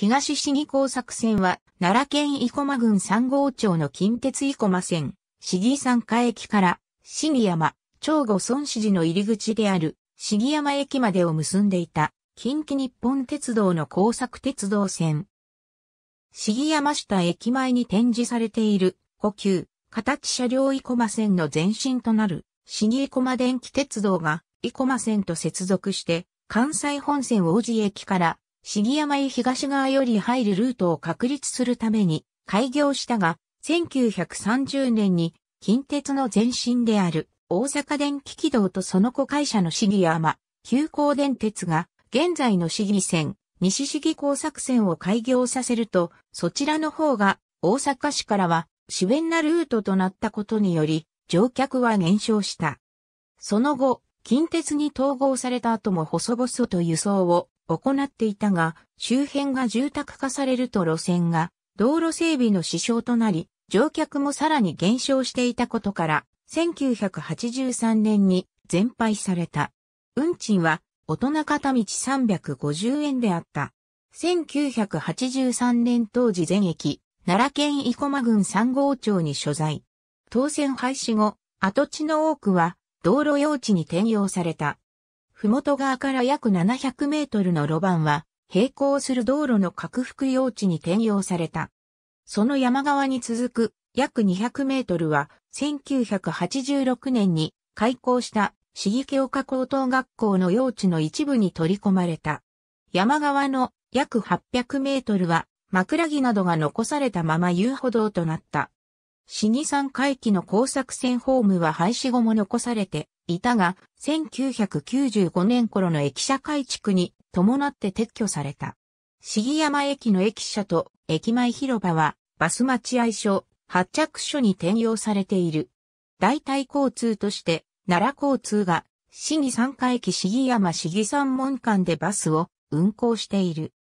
東市議工作線は、奈良県生駒郡三号町の近鉄生駒線、市議参加駅から、市議山、長後村市寺の入り口である、市議山駅までを結んでいた、近畿日本鉄道の工作鉄道線。市議山下駅前に展示されている、故旧、形車両生駒線の前身となる、市議生駒電気鉄道が、生駒線と接続して、関西本線王子駅から杉山井東側より入るルートを確立するために開業したが、1930年に近鉄の前身である大阪電気軌道とその子会社の市議山、急行電鉄が現在の市議線、西市議工作線を開業させると、そちらの方が大阪市からは主弁なルートとなったことにより、乗客は減少した。その後、近鉄に統合された後も細々と輸送を行っていたが、周辺が住宅化されると路線が道路整備の支障となり、乗客もさらに減少していたことから、1983年に全廃された。運賃は大人片道350円であった。1983年当時全駅、奈良県生駒郡三郷町に所在。当選廃止後、跡地の多くは道路用地に転用された。麓側から約700メートルの路盤は、並行する道路の拡幅用地に転用された。その山側に続く約200メートルは、1986年に開校した市議家岡高等学校の用地の一部に取り込まれた。山側の約800メートルは、枕木などが残されたまま遊歩道となった。市議山回帰の工作船ホームは廃止後も残されていたが、1995年頃の駅舎改築に伴って撤去された。市議山駅の駅舎と駅前広場はバス待合所、発着所に転用されている。代替交通として奈良交通が市議山回帰市議山市議山門間でバスを運行している。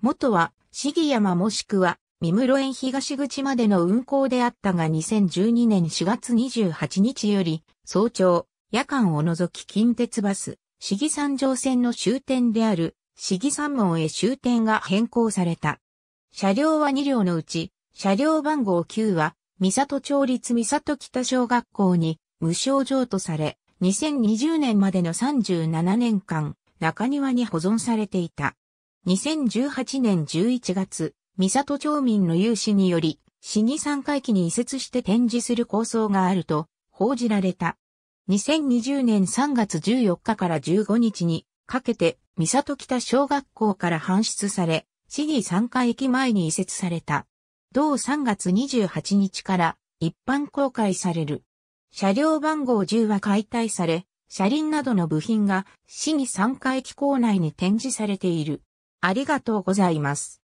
元は市議山もしくは三室園東口までの運行であったが2012年4月28日より、早朝、夜間を除き近鉄バス、市議山上線の終点である、市議山門へ終点が変更された。車両は2両のうち、車両番号9は、三里町立三里北小学校に無償譲渡され、2020年までの37年間、中庭に保存されていた。2018年11月、三里町民の有志により、市議三回期に移設して展示する構想があると報じられた。2020年3月14日から15日にかけて、三里北小学校から搬出され、市議三回駅前に移設された。同3月28日から一般公開される。車両番号10は解体され、車輪などの部品が市議三回駅構内に展示されている。ありがとうございます。